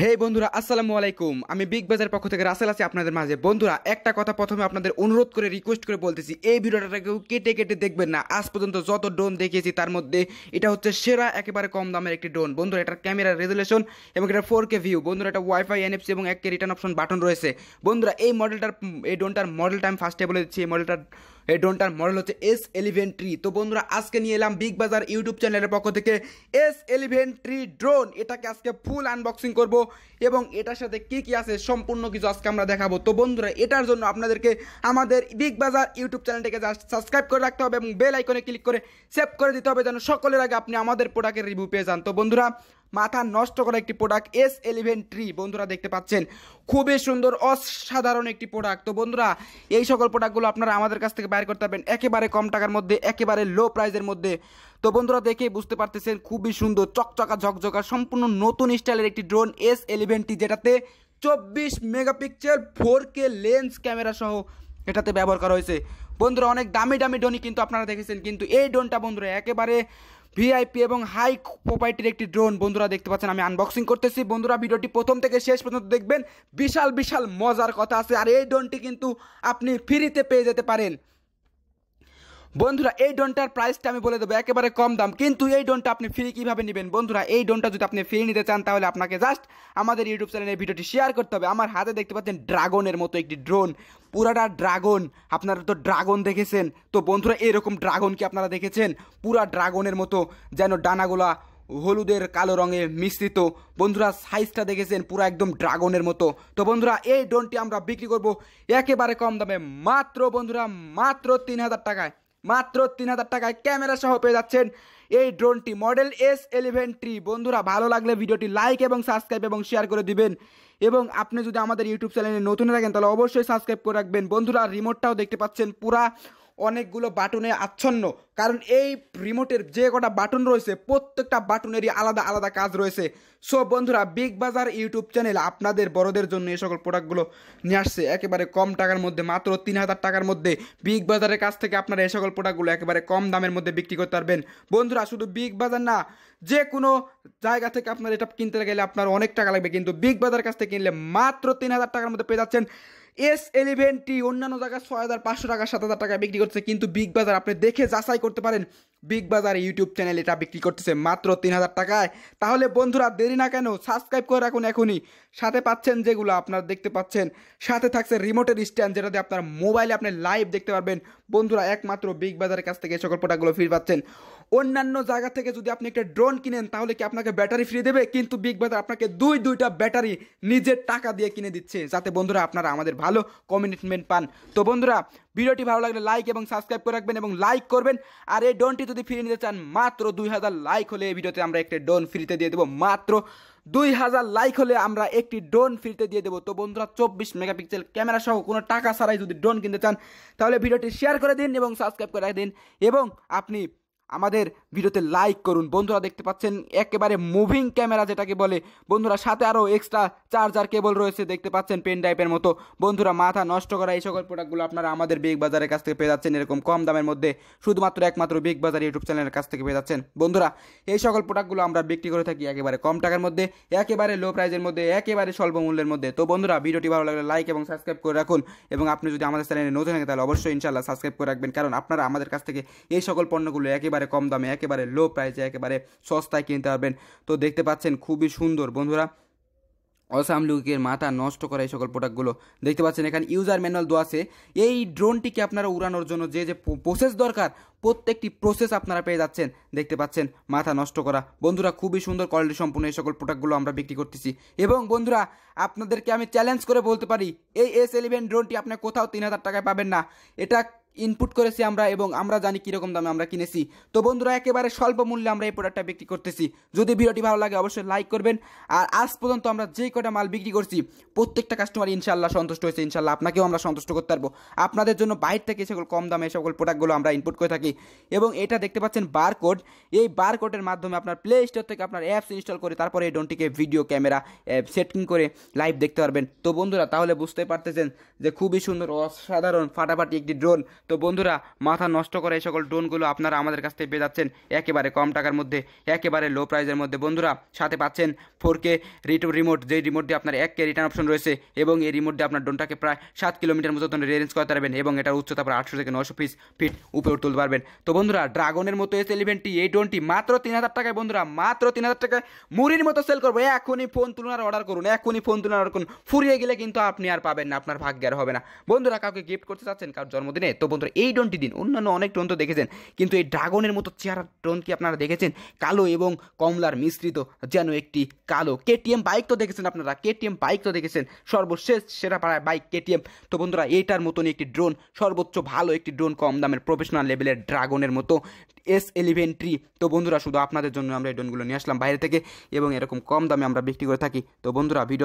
হে বন্ধুরা আসসালামু আলাইকুম আমি বিগ বাজার পক্ষ থেকে রাসেল আছি আপনাদের মাঝে বন্ধুরা একটা কথা প্রথমে আপনাদের অনুরোধ করে রিকোয়েস্ট করে বলতেছি এই ভিডিওটা কেউ কেটে কেটে দেখবেন না আজ পর্যন্ত যত ড্রোন দেখিয়েছি তার মধ্যে এটা হচ্ছে সেরা একেবারে কম দামের একটি ড্রোন বন্ধুরা এটার ক্যামেরা রেজুলেশন এবং এটা ফোর কে ভিউ বন্ধুরা এটা ওয়াইফাই এনএফসি এবং একটি রিটার্ন অপশন বাটন রয়েছে বন্ধুরা এই মডেলটার এই ড্রোনটার মডেলটা আমি ফার্স্টে বলে দিচ্ছি এই মডেলটার এই ড্রোনটার মডেল হচ্ছে এস এলিভেন ট্রি তো বন্ধুরা আজকে নিয়ে এলাম বিগ বাজার ইউটিউব চ্যানেলের পক্ষ থেকে এস এলিভেন ট্রি ড্রোন এটাকে আজকে ফুল আনবক্সিং করবো এবং এটার সাথে কি কি আছে সম্পূর্ণ কিছু আজকে আমরা দেখাবো তো বন্ধুরা এটার জন্য আপনাদেরকে আমাদের বিগ বাজার ইউটিউব চ্যানেলটিকে জাস্ট সাবস্ক্রাইব করে রাখতে হবে এবং বেল আইকনে ক্লিক করে সেভ করে দিতে হবে যেন সকলের আগে আপনি আমাদের প্রোডাক্টের রিভিউ পেয়ে যান তো বন্ধুরা মাথা নষ্ট করা একটি প্রোডাক্ট এস এলিভেন ট্রি বন্ধুরা দেখতে পাচ্ছেন খুবই সুন্দর অসাধারণ একটি প্রোডাক্ট তো বন্ধুরা এই সকল প্রোডাক্টগুলো আপনারা আমাদের কাছ থেকে বাইর করতে পারবেন একেবারে কম টাকার মধ্যে একেবারে লো প্রাইজের মধ্যে তো বন্ধুরা দেখে বুঝতে পারতেছেন খুবই সুন্দর চকচকা ঝকঝকা সম্পূর্ণ নতুন স্টাইলের একটি ড্রোন এস এলিভেনটি যেটাতে চব্বিশ megapixel four K lens camera সহ এটাতে ব্যবহার করা হয়েছে বন্ধুরা অনেক দামি দামি ডোনই কিন্তু আপনারা দেখেছেন কিন্তু এই ডোনটা বন্ধুরা একেবারে ভিআইপি এবং হাই প্রোপাইটির একটি ড্রোন বন্ধুরা দেখতে পাচ্ছেন আমি আনবক্সিং করতেছি বন্ধুরা ভিডিওটি প্রথম থেকে শেষ পর্যন্ত দেখবেন বিশাল বিশাল মজার কথা আছে আর এই ড্রোনটি কিন্তু আপনি ফ্রিতে পেয়ে যেতে পারেন বন্ধুরা এই ডোনটার প্রাইসটা আমি বলে দেবো একেবারে কম দাম কিন্তু এই ডোনটা আপনি ফ্রি কীভাবে নেবেন বন্ধুরা এই ডোনটা যদি আপনি ফ্রি নিতে চান তাহলে আপনাকে জাস্ট আমাদের ইউটিউব চ্যানেলের ভিডিওটি শেয়ার করতে হবে আমার হাতে দেখতে পাচ্ছেন ড্রাগনের মতো একটি ড্রোন পুরাটা ড্রাগন আপনারা তো ড্রাগন দেখেছেন তো বন্ধুরা এরকম ড্রাগন কি আপনারা দেখেছেন পুরা ড্রাগনের মতো যেন ডানাগুলা হলুদের কালো রঙে মিশ্রিত বন্ধুরা সাইজটা দেখেছেন পুরো একদম ড্রাগনের মতো তো বন্ধুরা এই ড্রোনটি আমরা বিক্রি করব একেবারে কম দামে মাত্র বন্ধুরা মাত্র তিন হাজার টাকায় মাত্র তিন হাজার টাকায় ক্যামেরা সহ পেয়ে যাচ্ছেন এই ড্রোনটি মডেল এস এলেভেন ট্রি বন্ধুরা ভালো লাগলে ভিডিওটি লাইক এবং সাবস্ক্রাইব এবং শেয়ার করে দিবেন এবং আপনি যদি আমাদের ইউটিউব চ্যানেলে নতুন থাকেন তাহলে অবশ্যই সাবস্ক্রাইব করে রাখবেন বন্ধুরা রিমোটটাও দেখতে পাচ্ছেন পুরা অনেকগুলো বাটনে আচ্ছন্ন কারণ এই রিমোটের যে কটা বাটন রয়েছে প্রত্যেকটা বাটনেরই আলাদা আলাদা কাজ রয়েছে সো বন্ধুরা বিগ বাজার ইউটিউব চ্যানেল আপনাদের বড়দের জন্য এই সকল প্রোডাক্টগুলো নিয়ে আসছে একেবারে কম টাকার মধ্যে মাত্র তিন হাজার টাকার মধ্যে বিগ বাজারের কাছ থেকে আপনারা এই সকল প্রোডাক্টগুলো একেবারে কম দামের মধ্যে বিক্রি করতে পারবেন বন্ধুরা শুধু বিগ বাজার না যে কোনো জায়গা থেকে আপনার এটা কিনতে গেলে আপনার অনেক টাকা লাগবে কিন্তু বিগ বাজার কাছ থেকে কিনলে মাত্র তিন হাজার টাকার মধ্যে পেয়ে যাচ্ছেন এস ইলেভেনটি অন্যান্য জায়গায় ছয় হাজার পাঁচশো টাকা সাত হাজার টাকায় বিক্রি করছে কিন্তু বিগ বাজার আপনি দেখে যাচাই করতে পারেন বিগ বাজার ইউটিউব চ্যানেল এটা বিক্রি করতেছে মাত্র তিন হাজার টাকায় তাহলে বন্ধুরা দেরি না কেন সাবস্ক্রাইব করে রাখুন এখনই সাথে পাচ্ছেন যেগুলো আপনারা দেখতে পাচ্ছেন সাথে থাকছে রিমোটের স্ট্যান্ড যেটা দিয়ে আপনার মোবাইলে আপনি লাইভ দেখতে পারবেন বন্ধুরা একমাত্র বিগ বাজারের কাছ থেকে সকল প্রোডাক্টগুলো ফ্রি পাচ্ছেন অন্যান্য জায়গা থেকে যদি আপনি একটা ড্রোন কিনেন তাহলে কি আপনাকে ব্যাটারি ফ্রি দেবে কিন্তু বিগ বাজার আপনাকে দুই দুইটা ব্যাটারি নিজের টাকা দিয়ে কিনে দিচ্ছে যাতে বন্ধুরা আপনারা আমাদের ভালো কমিটমেন্ট পান তো বন্ধুরা ভিডিওটি ভালো লাগলে লাইক এবং সাবস্ক্রাইব করে রাখবেন এবং লাইক করবেন আর এই ডোনটি যদি ফিরে নিতে চান মাত্র দুই হাজার লাইক হলে এই ভিডিওতে আমরা একটি ডোন ফ্রিতে দিয়ে দেবো মাত্র দুই হাজার লাইক হলে আমরা একটি ড্রোন ফ্রিতে দিয়ে দেবো তো বন্ধুরা চব্বিশ মেগাপিক্সেল ক্যামেরা সহ কোনো টাকা ছাড়াই যদি ড্রোন কিনতে চান তাহলে ভিডিওটি শেয়ার করে দিন এবং সাবস্ক্রাইব করে দিন এবং আপনি আমাদের ভিডিওতে লাইক করুন বন্ধুরা দেখতে পাচ্ছেন একেবারে মুভিং ক্যামেরা যেটাকে বলে বন্ধুরা সাথে আরও এক্সট্রা চার্জার কেবল রয়েছে দেখতে পাচ্ছেন পেন ড্রাইভের মতো বন্ধুরা মাথা নষ্ট করা এই সকল প্রোডাক্টগুলো আপনারা আমাদের বিগ বাজারের কাছ থেকে পেয়ে যাচ্ছেন এরকম কম দামের মধ্যে শুধুমাত্র একমাত্র বিগ বাজার ইউটিউব চ্যানেলের কাছ থেকে পেয়ে যাচ্ছেন বন্ধুরা এই সকল প্রোডাক্টগুলো আমরা বিক্রি করে থাকি একেবারে কম টাকার মধ্যে একেবারে লো প্রাইজের মধ্যে একেবারে স্বল্প মূল্যের মধ্যে তো বন্ধুরা ভিডিওটি ভালো লাগলে লাইক এবং সাবস্ক্রাইব করে রাখুন এবং আপনি যদি আমাদের চ্যানেলে নতুন থাকেন তাহলে অবশ্যই ইনশাল্লাহ সাবস্ক্রাইব করে রাখবেন কারণ আপনারা আমাদের কাছ থেকে এই সকল পণ্যগুলো একেবারে একেবারে কম দামে একেবারে লো প্রাইসে একেবারে সস্তায় কিনতে পারবেন তো দেখতে পাচ্ছেন খুবই সুন্দর বন্ধুরা অসাম লুকের মাথা নষ্ট করা এই সকল প্রোডাক্টগুলো দেখতে পাচ্ছেন এখানে ইউজার ম্যানুয়াল দোয়া আছে এই ড্রোনটিকে আপনারা উড়ানোর জন্য যে যে প্রসেস দরকার প্রত্যেকটি প্রসেস আপনারা পেয়ে যাচ্ছেন দেখতে পাচ্ছেন মাথা নষ্ট করা বন্ধুরা খুবই সুন্দর কোয়ালিটি সম্পূর্ণ এই সকল প্রোডাক্টগুলো আমরা বিক্রি করতেছি এবং বন্ধুরা আপনাদেরকে আমি চ্যালেঞ্জ করে বলতে পারি এই এস ইলেভেন ড্রোনটি আপনি কোথাও তিন হাজার টাকায় পাবেন না এটা ইনপুট করেছি আমরা এবং আমরা জানি কীরকম দামে আমরা কিনেছি তো বন্ধুরা একেবারে স্বল্প মূল্যে আমরা এই প্রোডাক্টটা বিক্রি করতেছি যদি ভিডিওটি ভালো লাগে অবশ্যই লাইক করবেন আর আজ পর্যন্ত আমরা যেই কটা মাল বিক্রি করছি প্রত্যেকটা কাস্টমার ইনশাল্লাহ সন্তুষ্ট হয়েছে ইনশাল্লাহ আপনাকেও আমরা সন্তুষ্ট করতে পারবো আপনাদের জন্য বাইরে থেকে সকল কম দামে সকল প্রোডাক্টগুলো আমরা ইনপুট করে থাকি এবং এটা দেখতে পাচ্ছেন বারকোড এই বারকোডের মাধ্যমে আপনার প্লে স্টোর থেকে আপনার অ্যাপস ইনস্টল করে তারপরে এই ডোনটিকে ভিডিও ক্যামেরা অ্যাপ সেটিং করে লাইভ দেখতে পারবেন তো বন্ধুরা তাহলে বুঝতে পারতেছেন যে খুবই সুন্দর অসাধারণ ফাটাফাটি একটি ড্রোন তো বন্ধুরা মাথা নষ্ট করে এই সকল ড্রোনগুলো আপনারা আমাদের কাছ থেকে পেয়ে যাচ্ছেন একেবারে কম টাকার মধ্যে একেবারে লো প্রাইজের মধ্যে বন্ধুরা সাথে পাচ্ছেন ফোর কে রিটু রিমোট যেই রিমোট দিয়ে আপনার এক কে রিটার্ন অপশন রয়েছে এবং এই রিমোট দিয়ে আপনার ড্রোনটাকে প্রায় সাত কিলোমিটার মতো রেঞ্জ করতে পারবেন এবং এটার উচ্চতা প্রায় আটশো থেকে নশো ফিস ফিট উপরে তুলতে পারবেন তো বন্ধুরা ড্রাগনের মতো এস ইলেভেনটি এই ড্রোনটি মাত্র তিন হাজার টাকায় বন্ধুরা মাত্র তিন হাজার টাকায় মুড়ির মতো সেল করবো এখনই ফোন তুলনার অর্ডার করুন এখনই ফোন তুলনার অর্ডার করুন ফুরিয়ে গেলে কিন্তু আপনি আর পাবেন না আপনার ভাগ্য আর হবে না বন্ধুরা কাউকে গিফট করতে চাচ্ছেন কারোর জন্মদিনে তো বন্ধুরা এই ড্রোনটি দিন অন্যান্য অনেক ড্রোন তো দেখেছেন কিন্তু এই ড্রাগনের মতো চেহারা ড্রোন কি আপনারা দেখেছেন কালো এবং কমলার মিশ্রিত যেন একটি কালো কেটিএম বাইক তো দেখেছেন আপনারা কেটিএম বাইক তো দেখেছেন সর্বশেষ সেরা পাড়ায় বাইক কেটিএম তো বন্ধুরা এইটার মতন একটি ড্রোন সর্বোচ্চ ভালো একটি ড্রোন কম দামের প্রফেশনাল লেভেলের ড্রাগনের মতো এস ইলেভেন ট্রি তো বন্ধুরা শুধু আপনাদের জন্য আমরা এই ড্রোনগুলো নিয়ে আসলাম বাইরে থেকে এবং এরকম কম দামে আমরা বিক্রি করে থাকি তো বন্ধুরা ভিডিও